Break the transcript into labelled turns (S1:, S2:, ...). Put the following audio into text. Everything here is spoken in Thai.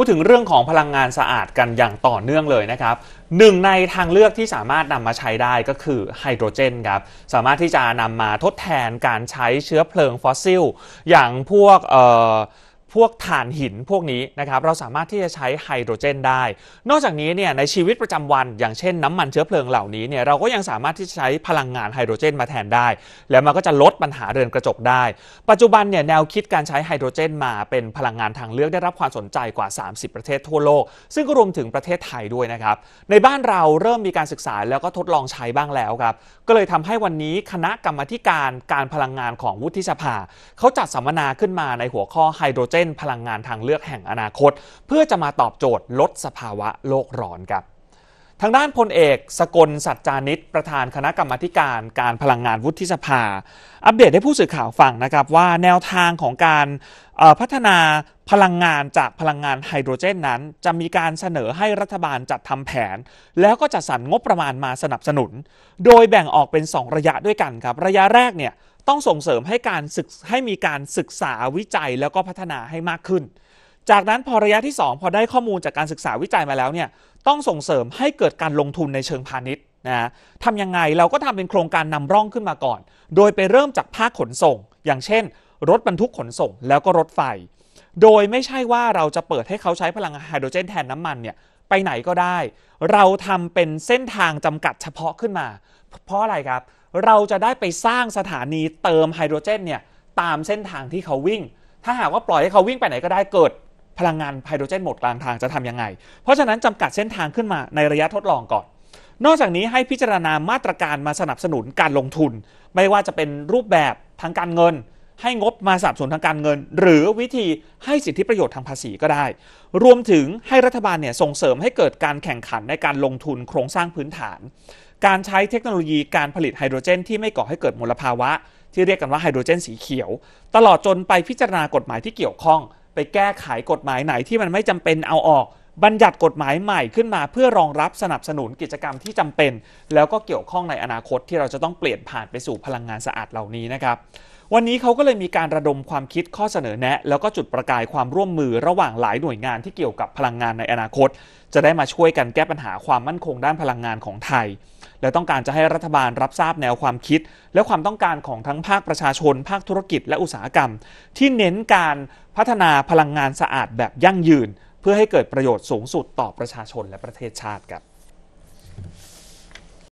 S1: พูดถึงเรื่องของพลังงานสะอาดกันอย่างต่อเนื่องเลยนะครับหนึ่งในทางเลือกที่สามารถนำมาใช้ได้ก็คือไฮโดรเจนครับสามารถที่จะนำมาทดแทนการใช้เชื้อเพลิงฟอสซิล อย่างพวกเอ่อพวกถ่านหินพวกนี้นะครับเราสามารถที่จะใช้ไฮโดรเจนได้ นอกจากนี้เนี่ยในชีวิตประจำวันอย่างเช่นน้ามันเชื้อเพลิงเหล่านี้เนี่ยเราก็ยังสามารถที่จะใช้พลังงานไฮโดรเจน มาแทนได้ แล้วมันก็จะลดปัญหาเรือนกระจกได้ ปัจจุบันเนี่ยแนวคิดการใช้ไฮโดรเจน มาเป็นพลังงานทางเลือกได้รับความสนใจกว่า 30 ประเทศทั่วโลกซึ่งก็รวมถึงประเทศไทยด้วยนะครับในบ้านเราเริ่มมีการศึกษา แล้วก็ทดลองใช้บ้างแล้วครับก็เลยทำให้วันนี้คณะกรรมการการพลังงานของวุฒิสภาเขาจัดสัมมนาขึ้นมาในหัวข้อไฮโดรเจนส้นพลังงานทางเลือกแห่งอนาคต เพื่อจะมาตอบโจทย์ลดสภาวะโลกร้อนครับ ทางด้านพลเอกสกลสัจจานิตประธานคณะกรรมการการพลังงานวุฒิสภา อัปเดตให้ผู้สื่อข่าวฟังนะครับว่าแนวทางของการพัฒนาพลังงานจากพลังงานไฮโดรเจนนั้น จะมีการเสนอให้รัฐบาลจัดทำแผน แล้วก็จัดสรรงบประมาณมาสนับสนุน โดยแบ่งออกเป็น 2 ระยะด้วยกันครับ ระยะแรกเนี่ยต้องส่งเสริมให้การศึกให้มีการศึกษาวิจัยแล้วก็พัฒนาให้มากขึ้น จากนั้นพอระยะที่ 2 พอได้ข้อมูลจากการศึกษาวิจัยมาแล้วเนี่ยต้องส่งเสริมให้เกิดการลงทุนในเชิงพาณิชย์นะทำยังไงเราก็ทำเป็นโครงการนำร่องขึ้นมาก่อน โดยไปเริ่มจากภาคขนส่ง อย่างเช่น รถบรรทุกขนส่งแล้วก็รถไฟ โดยไม่ใช่ว่าเราจะเปิดให้เขาใช้พลังไฮโดรเจนแทนน้ามันเนี่ยไปไหนก็ได้ เราทำเป็นเส้นทางจำกัดเฉพาะขึ้นมา เพราะอะไรครับ เราจะได้ไปสร้างสถานีเติมไฮโดรเจนเนี่ยตามเส้นทางที่เขาวิ่ง ถ้าหากว่าปล่อยให้เขาวิ่งไปไหนก็ได้เกิดพลังงานไฮโดรเจนหมดกลางทางจะทำยังไง เพราะฉะนั้นจำกัดเส้นทางขึ้นมาในระยะทดลองก่อน นอกจากนี้ให้พิจารณามาตรการมาสนับสนุนการลงทุน ไม่ว่าจะเป็นรูปแบบทางการเงินให้งบมาสับสนทางการเงิน หรือวิธีให้สิทธิประโยชน์ทางภาษีก็ได้ รวมถึงให้รัฐบาลเนี่ยส่งเสริมให้เกิดการแข่งขันในการลงทุนโครงสร้างพื้นฐาน การใช้เทคโนโลยีการผลิตไฮโดรเจน ที่ไม่ก่อให้เกิดมลภาวะ ที่เรียกกันว่าไฮโดรเจนสีเขียว ตลอดจนไปพิจารณากฎหมายที่เกี่ยวข้อง ไปแก้ไขกฎหมายไหนที่มันไม่จำเป็นเอาออกบัญญัติกฎหมายใหม่ขึ้นมาเพื่อรองรับสนับสนุนกิจกรรมที่จำเป็น แล้วก็เกี่ยวข้องในอนาคต ที่เราจะต้องเปลี่ยนผ่านไปสู่พลังงานสะอาดเหล่านี้นะครับวันนี้เขาก็เลยมีการระดมความคิดข้อเสนอแนะ แล้วก็จุดประกายความร่วมมือระหว่างหลายหน่วยงานที่เกี่ยวกับพลังงานในอนาคต จะได้มาช่วยกันแก้ปัญหาความมั่นคงด้านพลังงานของไทย และต้องการจะให้รัฐบาลรับทราบแนวความคิด และความต้องการของทั้งภาคประชาชน ภาคธุรกิจ และอุตสาหกรรม ที่เน้นการพัฒนาพลังงานสะอาดแบบยั่งยืนพื่อให้เกิดประโยชน์สูงสุดต่อประชาชนและประเทศชาติครับ